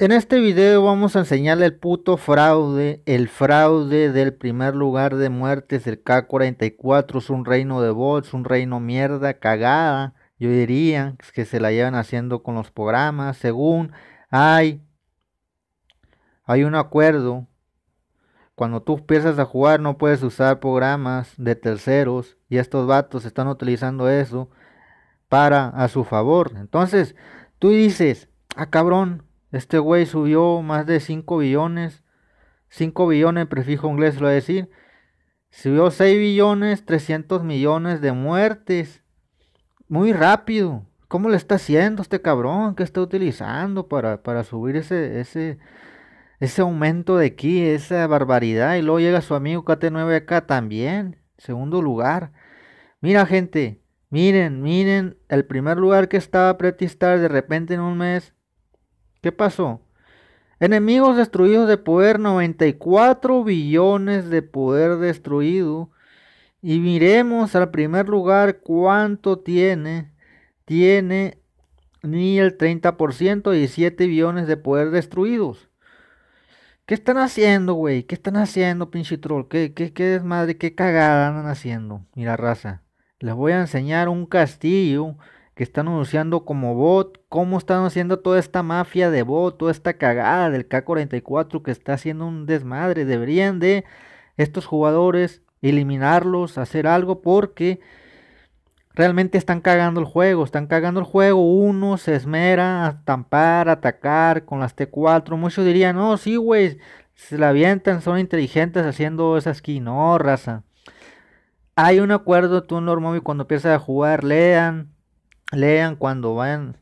En este video vamos a enseñarle el puto fraude, el fraude del primer lugar de muertes del K-44, es un reino de bots, un reino mierda, cagada, yo diría que se la llevan haciendo con los programas, según hay, hay un acuerdo, cuando tú empiezas a jugar no puedes usar programas de terceros y estos vatos están utilizando eso para a su favor, entonces tú dices, ah cabrón, este güey subió más de 5 billones. 5 billones, prefijo inglés lo voy a decir. Subió 6 billones, 300 millones de muertes. Muy rápido. ¿Cómo le está haciendo este cabrón? ¿Qué está utilizando para, subir ese, ese, ese aumento de aquí, esa barbaridad? Y luego llega su amigo KT9 acá también. Segundo lugar. Mira, gente. Miren, miren. El primer lugar que estaba Pretty Star de repente en un mes ¿Qué pasó? Enemigos destruidos de poder, 94 billones de poder destruido. Y miremos al primer lugar cuánto tiene. Tiene ni el 30% y 7 billones de poder destruidos. ¿Qué están haciendo, güey? ¿Qué están haciendo, pinche troll? ¿Qué, qué, desmadre? ¿Qué cagada andan haciendo? Mira, raza. Les voy a enseñar un castillo que están anunciando como bot, cómo están haciendo toda esta mafia de bot, toda esta cagada del K44 que está haciendo un desmadre. Deberían de estos jugadores eliminarlos, hacer algo porque realmente están cagando el juego, están cagando el juego. Uno se esmera a tampar, atacar con las T4. Muchos dirían, no, sí, güey, se la avientan, son inteligentes haciendo esas skin, no, raza. Hay un acuerdo, tú y cuando empiezas a jugar, lean, lean cuando vayan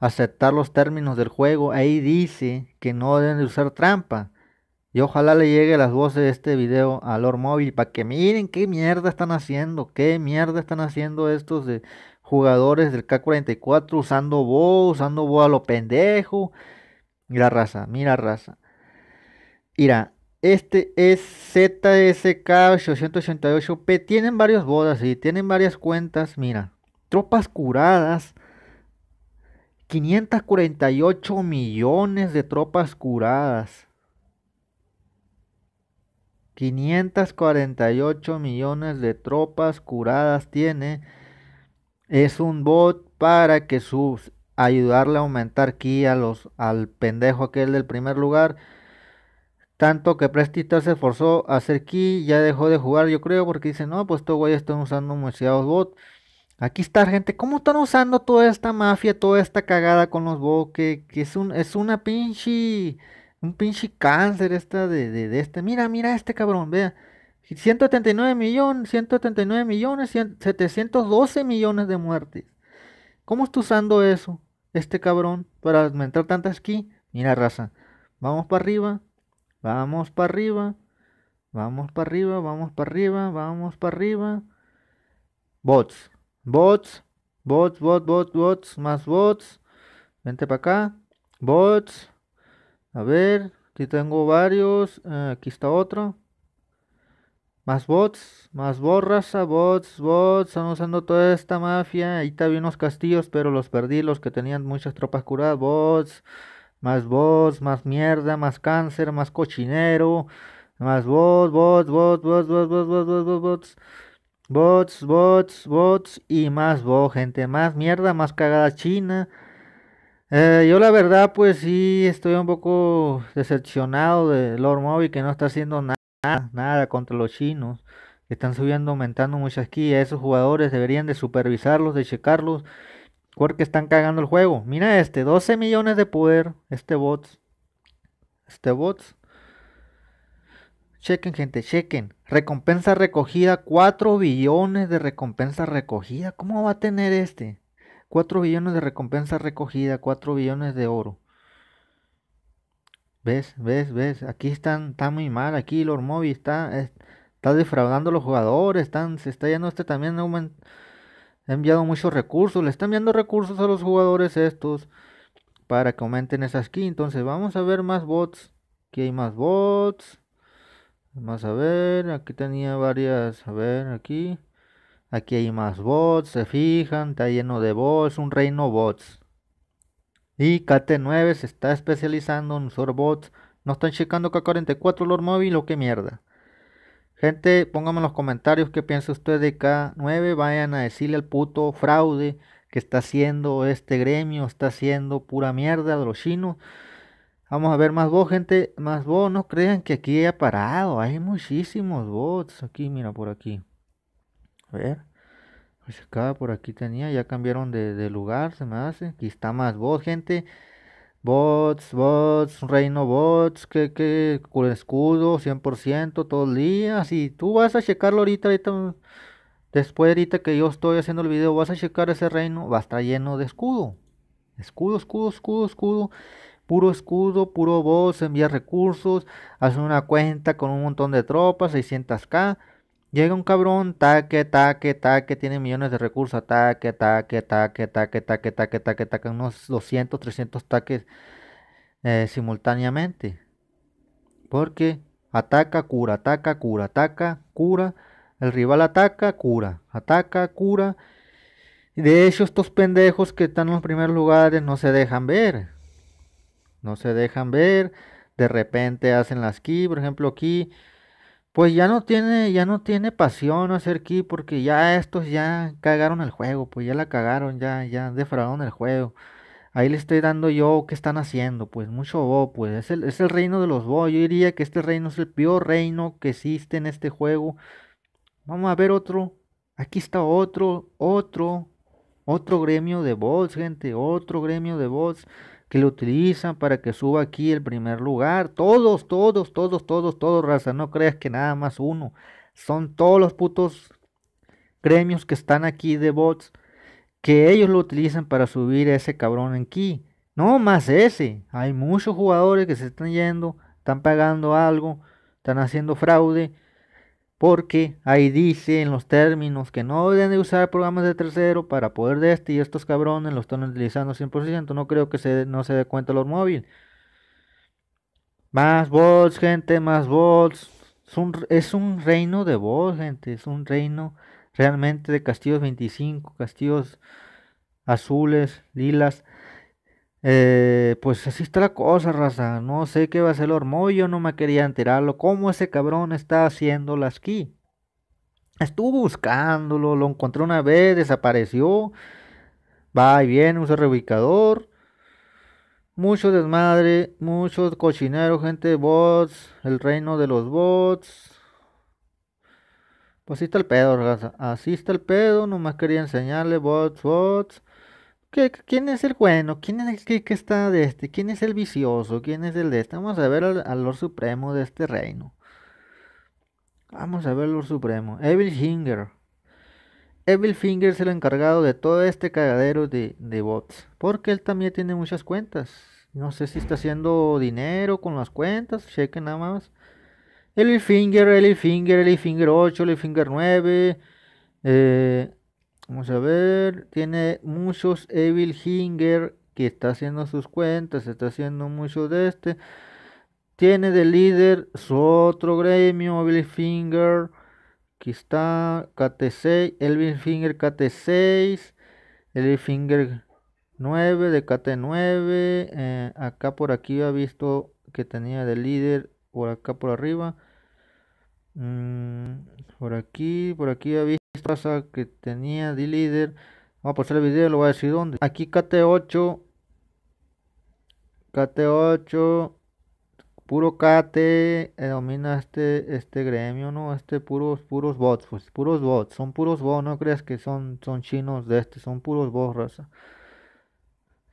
a aceptar los términos del juego. Ahí dice que no deben de usar trampa. Y ojalá le llegue las voces de este video a Lord Móvil para que miren qué mierda están haciendo, qué mierda están haciendo estos de jugadores del K44 usando voz. usando voz a lo pendejo. Mira raza, mira raza. Mira, este es ZSK888P. Tienen varios bodas y tienen varias cuentas. Mira, tropas curadas, 548 millones de tropas curadas. 548 millones de tropas curadas tiene. Es un bot para que sus ayudarle a aumentar aquí a los al pendejo aquel del primer lugar. Tanto que prestito se esforzó a hacer aquí ya dejó de jugar, yo creo, porque dice, no, pues todo güey están usando demasiados bot Aquí está, gente. ¿Cómo están usando toda esta mafia, toda esta cagada con los boques? Que es, un, es una pinche. Un pinche cáncer esta de, este. Mira, mira este cabrón, vea. 179 millones, 179 millones, 712 millones de muertes. ¿Cómo está usando eso este cabrón para aumentar tantas aquí? Mira, raza. Vamos para arriba, vamos para arriba, vamos para arriba, vamos para arriba, vamos para arriba. Bots. Bots, bots, bots, bots, bots, más bots. Vente para acá. Bots. A ver, aquí tengo varios. aquí está otro. Más bots, más borras a bots, bots. Están usando toda esta mafia. Ahí también unos castillos, pero los perdí, los que tenían muchas tropas curadas. Bots, más bots, más mierda, más cáncer, más cochinero. Más bots, bots, bots, bots, bots, bots, bots, bots. bots. bots. Bots, bots, bots y más bots, gente. Más mierda, más cagada china. Eh, yo la verdad, pues sí, estoy un poco decepcionado de Lord Moby que no está haciendo nada, nada contra los chinos. están subiendo, aumentando muchas aquí, Esos jugadores deberían de supervisarlos, de checarlos. Porque están cagando el juego. Mira este, 12 millones de poder. Este bots. Este bots. Chequen, gente, chequen. Recompensa recogida, 4 billones de recompensa recogida. ¿Cómo va a tener este? 4 billones de recompensa recogida, 4 billones de oro. ¿Ves? ¿Ves? ¿Ves? Aquí están, está muy mal. Aquí Lord Moby está, está defraudando a los jugadores. Están, se está yendo este también. Ha enviado muchos recursos. Le están enviando recursos a los jugadores estos. Para que aumenten esas skin Entonces vamos a ver más bots. Aquí hay más bots. Vamos a ver, aquí tenía varias, a ver, aquí. Aquí hay más bots, se fijan, está lleno de bots, un reino bots. Y KT9 se está especializando en usar bots. No están checando K44 Lord Móvil o qué mierda. Gente, pónganme en los comentarios qué piensa usted de K9. Vayan a decirle al puto fraude que está haciendo este gremio, está haciendo pura mierda de los chinos. Vamos a ver más bots, gente. Más bots. No crean que aquí haya parado. Hay muchísimos bots. Aquí, mira, por aquí. A ver. Pues acá por aquí tenía. Ya cambiaron de, lugar, se me hace. Aquí está más bots, gente. Bots, bots, reino bots, que, que, con escudo, 100%, todos los días. Y tú vas a checarlo ahorita, ahorita. Después, ahorita que yo estoy haciendo el video, vas a checar ese reino. Va a estar lleno de escudo. Escudo, escudo, escudo, escudo puro escudo, puro voz, envía recursos, hace una cuenta con un montón de tropas, 600k. Llega un cabrón, taque, taque, taque, tiene millones de recursos, ataque, taque, taque, taque, taque, taque, taque, taque, unos 200, 300 taques eh, simultáneamente. Porque ataca, cura, ataca, cura, ataca, cura. El rival ataca, cura, ataca, cura. De hecho, estos pendejos que están en los primeros lugares no se dejan ver no se dejan ver, de repente hacen las key por ejemplo aquí, pues ya no tiene, ya no tiene pasión hacer key porque ya estos ya cagaron el juego, pues ya la cagaron, ya, ya defraudaron el juego. Ahí le estoy dando yo qué están haciendo, pues mucho o pues es el, es el reino de los bo. Yo diría que este reino es el peor reino que existe en este juego. Vamos a ver otro. Aquí está otro, otro, otro gremio de bots, gente, otro gremio de bots que lo utilizan para que suba aquí el primer lugar. Todos, todos, todos, todos, todos, raza. No creas que nada más uno. Son todos los putos gremios que están aquí de bots que ellos lo utilizan para subir a ese cabrón aquí. No más ese. Hay muchos jugadores que se están yendo, están pagando algo, están haciendo fraude porque ahí dice en los términos que no deben de usar programas de tercero para poder de este y estos cabrones lo están utilizando 100%. No creo que se, no se dé cuenta los móviles. Más bots, gente, más bots. Es un, es un reino de bots, gente. Es un reino realmente de castillos 25, castillos azules, lilas. Eh, pues así está la cosa, raza. No sé qué va a hacer el yo no me quería enterarlo. ¿Cómo ese cabrón está haciendo las aquí? Estuvo buscándolo, lo encontré una vez, desapareció. Va y viene, usa reubicador. Mucho desmadre, Muchos cochinero, gente bots, el reino de los bots. Pues así está el pedo, raza. Así está el pedo, nomás quería enseñarle bots, bots. ¿Quién es el bueno? ¿Quién es el que, está de este? ¿Quién es el vicioso? ¿Quién es el de este? Vamos a ver al, Lord Supremo de este reino. Vamos a ver al Lord Supremo. Evil Finger Evil Finger es el encargado de todo este cagadero de, bots. Porque él también tiene muchas cuentas. No sé si está haciendo dinero con las cuentas. Chequen nada más. Evil Finger, Evil Finger, Evil Finger 8, Evil Finger 9. Eh, Vamos a ver, tiene muchos Evil Hinger que está haciendo sus cuentas, está haciendo mucho de este. Tiene de líder su otro gremio, Evil Finger, que está KT6, Evil Finger KT6, Evil Finger 9 de KT9. Eh, acá por aquí ha visto que tenía de líder, por acá por arriba. Mm, por aquí, por aquí visto esta que tenía de líder. Vamos a pasar el video, lo voy a decir dónde. Aquí KT8. KT8. Puro KT. Eh, domina este, este gremio, ¿no? Este puros, puros bots, pues. Puros bots. Son puros bots. No creas que son, son chinos de este. Son puros bots, raza.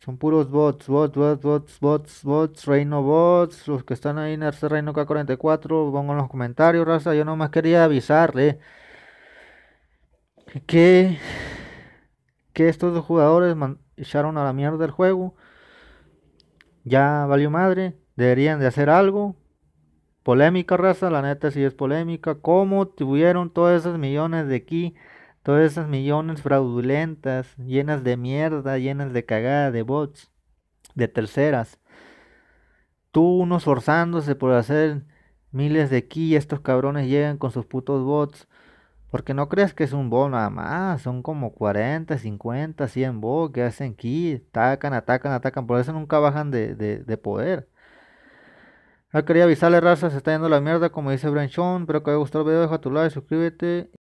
Son puros bots, bots, bots, bots, bots, bots, reino bots. Los que están ahí en el reino K44, pongo en los comentarios, raza. Yo nomás quería avisarle que, que estos dos jugadores echaron a la mierda el juego. Ya valió madre, deberían de hacer algo. Polémica raza, la neta sí es polémica. ¿Cómo tuvieron todos esos millones de aquí? Todas esas millones fraudulentas, llenas de mierda, llenas de cagada, de bots, de terceras. Tú unos forzándose por hacer miles de aquí, estos cabrones llegan con sus putos bots porque no creas que es un bo nada más, son como 40, 50, 100 bo que hacen aquí, atacan, atacan, atacan, por eso nunca bajan de, poder. Ya ah, quería avisarle raza, se está yendo la mierda como dice Brenchon, pero que haya gustado el video, deja tu like, suscríbete